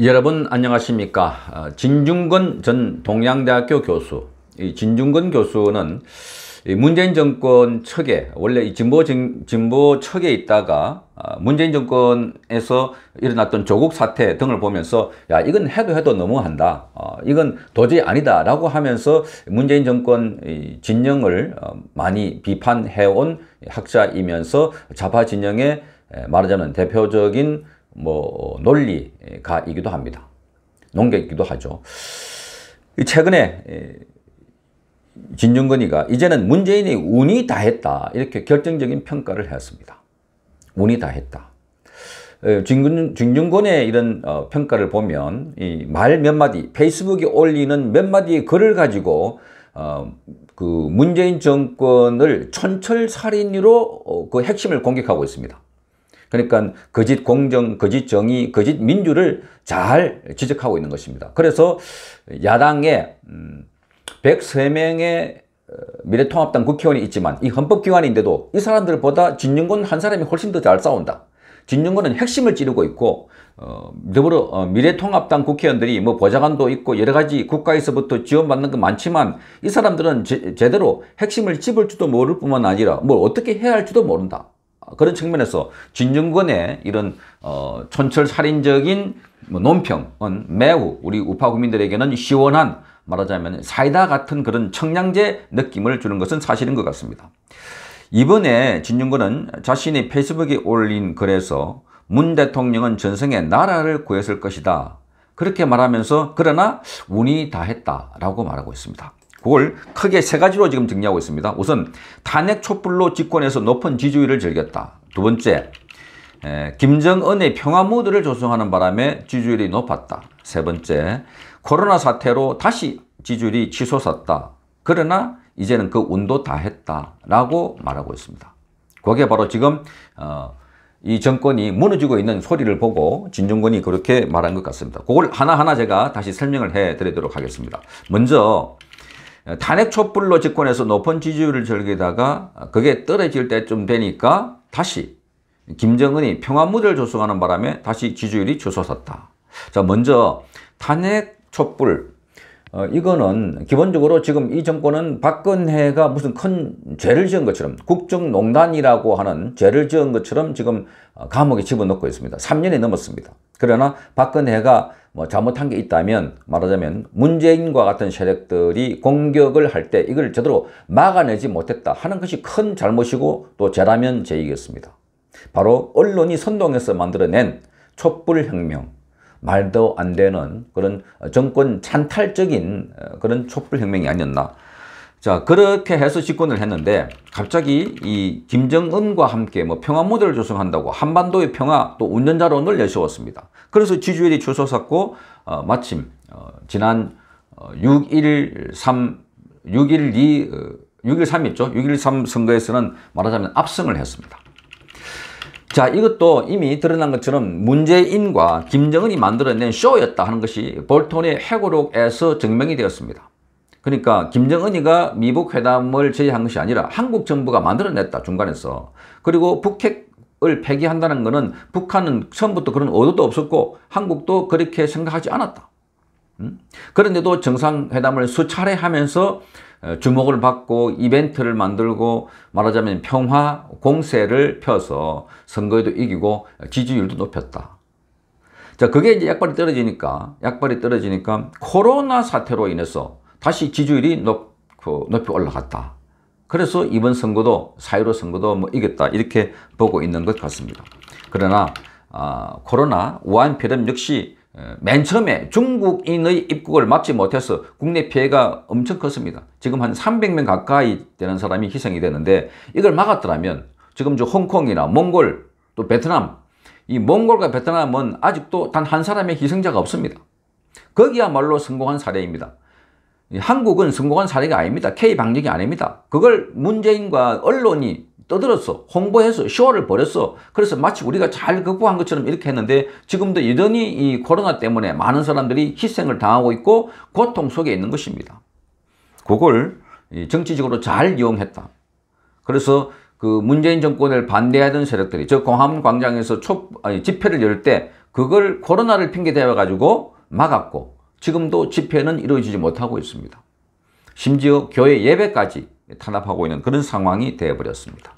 여러분 안녕하십니까 어, 진중근 전 동양대학교 교수 이 진중근 교수는 문재인 정권 측에 원래 진보 진, 보 측에 있다가 어, 문재인 정권에서 일어났던 조국 사태 등을 보면서 야 이건 해도 해도 너무한다 어, 이건 도저히 아니다 라고 하면서 문재인 정권 진영을 많이 비판해온 학자이면서 좌파 진영의 말하자면 대표적인 뭐 논리가이기도 합니다. 논객이기도 하죠. 최근에 진중근이가 이제는 문재인이 운이 다했다 이렇게 결정적인 평가를 했습니다. 운이 다했다. 진중, 진중권의 이런 어, 평가를 보면 말 몇 마디 페이스북에 올리는 몇 마디의 글을 가지고 어, 그 문재인 정권을 천철살인으로 어, 그 핵심을 공격하고 있습니다. 그러니까 거짓 공정, 거짓 정의, 거짓 민주를 잘 지적하고 있는 것입니다. 그래서 야당에 103명의 음, 어, 미래통합당 국회의원이 있지만 이 헌법기관인데도 이 사람들보다 진영군한 사람이 훨씬 더 잘 싸운다. 진영군은 핵심을 찌르고 있고 어, 더불어 어, 미래통합당 국회의원들이 뭐 보좌관도 있고 여러 가지 국가에서부터 지원받는 건 많지만 이 사람들은 제, 제대로 핵심을 집을지도 모를 뿐만 아니라 뭘 어떻게 해야 할지도 모른다. 그런 측면에서 진중권의 이런 어, 촌철살인적인 뭐 논평은 매우 우리 우파 국민들에게는 시원한 말하자면 사이다 같은 그런 청량제 느낌을 주는 것은 사실인 것 같습니다. 이번에 진중권은 자신의 페이스북에 올린 글에서 문 대통령은 전성에 나라를 구했을 것이다. 그렇게 말하면서 그러나 운이 다했다라고 말하고 있습니다. 그걸 크게 세 가지로 지금 정리하고 있습니다. 우선 탄핵 촛불로 집권해서 높은 지지율을 즐겼다. 두 번째, 김정은의 평화 모드를 조성하는 바람에 지지율이 높았다. 세 번째, 코로나 사태로 다시 지지율이 치솟았다. 그러나 이제는 그 운도 다 했다라고 말하고 있습니다. 그게 바로 지금 어, 이 정권이 무너지고 있는 소리를 보고 진중권이 그렇게 말한 것 같습니다. 그걸 하나하나 제가 다시 설명을 해드리도록 하겠습니다. 먼저 탄핵 촛불로 집권해서 높은 지지율을 즐기다가 그게 떨어질 때쯤 되니까 다시 김정은이 평화무대를 조성하는 바람에 다시 지지율이 치솟섰다자 먼저 탄핵 촛불 어, 이거는 기본적으로 지금 이 정권은 박근혜가 무슨 큰 죄를 지은 것처럼 국정농단이라고 하는 죄를 지은 것처럼 지금 감옥에 집어넣고 있습니다. 3년이 넘었습니다. 그러나 박근혜가 뭐 잘못한 게 있다면 말하자면 문재인과 같은 세력들이 공격을 할 때 이걸 제대로 막아내지 못했다 하는 것이 큰 잘못이고 또 죄라면 죄이겠습니다. 바로 언론이 선동해서 만들어낸 촛불혁명 말도 안 되는 그런 정권 찬탈적인 어, 그런 촛불혁명이 아니었나 자 그렇게 해서 집권을 했는데 갑자기 이 김정은과 함께 뭐 평화 모델을 조성한다고 한반도의 평화 또 운전자론을 내세웠습니다. 그래서 지주율이줄서섰고 어, 마침 어, 지난 어, 6 1 3 6 1 2 6 1 3이죠. 6 1 3 선거에서는 말하자면 압승을 했습니다. 자 이것도 이미 드러난 것처럼 문재인과 김정은이 만들어낸 쇼였다 하는 것이 볼턴의 회고록에서 증명이 되었습니다. 그러니까 김정은이가 미북 회담을 제의한 것이 아니라 한국 정부가 만들어냈다 중간에서 그리고 북핵 을 폐기한다는 것은 북한은 처음부터 그런 의도도 없었고 한국도 그렇게 생각하지 않았다. 음? 그런데도 정상회담을 수차례 하면서 어, 주목을 받고 이벤트를 만들고 말하자면 평화 공세를 펴서 선거에도 이기고 지지율도 높였다. 자, 그게 이제 약발이 떨어지니까 약발이 떨어지니까 코로나 사태로 인해서 다시 지지율이 높, 그 높이 올라갔다. 그래서 이번 선거도 사유로 선거도 뭐 이겼다 이렇게 보고 있는 것 같습니다. 그러나 어, 코로나 우한 폐렴 역시 맨 처음에 중국인의 입국을 막지 못해서 국내 피해가 엄청 컸습니다. 지금 한 300명 가까이 되는 사람이 희생이 되는데 이걸 막았더라면 지금 저 홍콩이나 몽골 또 베트남 이 몽골과 베트남은 아직도 단 한 사람의 희생자가 없습니다. 거기야말로 성공한 사례입니다. 예, 한국은 성공한 사례가 아닙니다. K방정이 아닙니다. 그걸 문재인과 언론이 떠들었어. 홍보해서 쇼를 벌였어. 그래서 마치 우리가 잘 극복한 것처럼 이렇게 했는데 지금도 여전히 이 코로나 때문에 많은 사람들이 희생을 당하고 있고 고통 속에 있는 것입니다. 그걸 정치적으로 잘 이용했다. 그래서 그 문재인 정권을 반대하던 세력들이 저 공항 광장에서 집회를 열 때 그걸 코로나를 핑계대어 가지고 막았고 지금도 집회는 이루어지지 못하고 있습니다. 심지어 교회 예배까지 탄압하고 있는 그런 상황이 되어버렸습니다.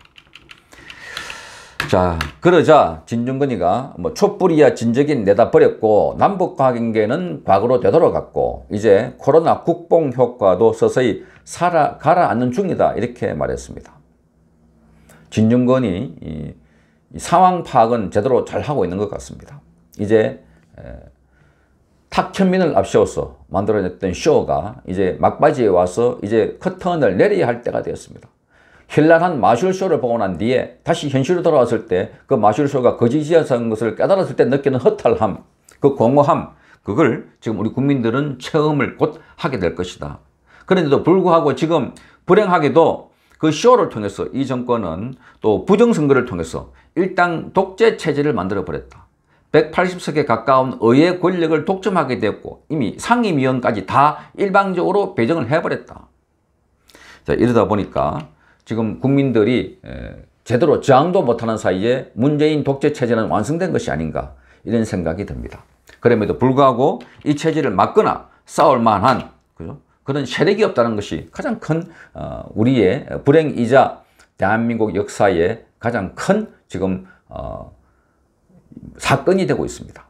자, 그러자 진중근이가 뭐 촛불이야 진적인 내다 버렸고 남북 관계는 과거로 되돌아갔고 이제 코로나 국뽕 효과도 서서히 살아 가라앉는 중이다 이렇게 말했습니다. 진중근이 이, 이 상황 파악은 제대로 잘 하고 있는 것 같습니다. 이제 에, 탁현민을 앞세워서 만들어냈던 쇼가 이제 막바지에 와서 이제 커튼을 내려야 할 때가 되었습니다. 현란한 마술쇼를 보고 난 뒤에 다시 현실로 돌아왔을 때 그 마술쇼가 거짓이었던 것을 깨달았을 때 느끼는 허탈함, 그 공허함, 그걸 지금 우리 국민들은 체험을 곧 하게 될 것이다. 그런데도 불구하고 지금 불행하게도 그 쇼를 통해서 이 정권은 또 부정선거를 통해서 일당 독재 체제를 만들어버렸다. 180석에 가까운 의회 권력을 독점하게 되었고 이미 상임위원까지 다 일방적으로 배정을 해버렸다. 자, 이러다 보니까 지금 국민들이 제대로 저항도 못하는 사이에 문재인 독재체제는 완성된 것이 아닌가 이런 생각이 듭니다. 그럼에도 불구하고 이 체제를 막거나 싸울 만한 그죠? 그런 세력이 없다는 것이 가장 큰 어, 우리의 불행이자 대한민국 역사의 가장 큰 지금 어, 사건이 되고 있습니다.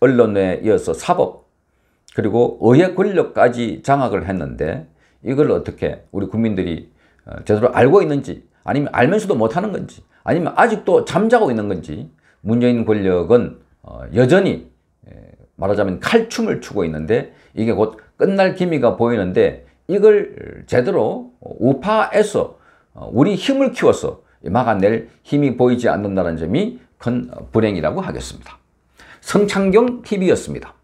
언론에 이어서 사법 그리고 의회 권력까지 장악을 했는데 이걸 어떻게 우리 국민들이 어, 제대로 알고 있는지 아니면 알면서도 못하는 건지 아니면 아직도 잠자고 있는 건지 문재인 권력은 어, 여전히 예, 말하자면 칼춤을 추고 있는데 이게 곧 끝날 기미가 보이는데 이걸 제대로 우파에서 어, 우리 힘을 키워서 막아낼 힘이 보이지 않는다는 점이 큰 불행이라고 하겠습니다. 성창경 TV였습니다.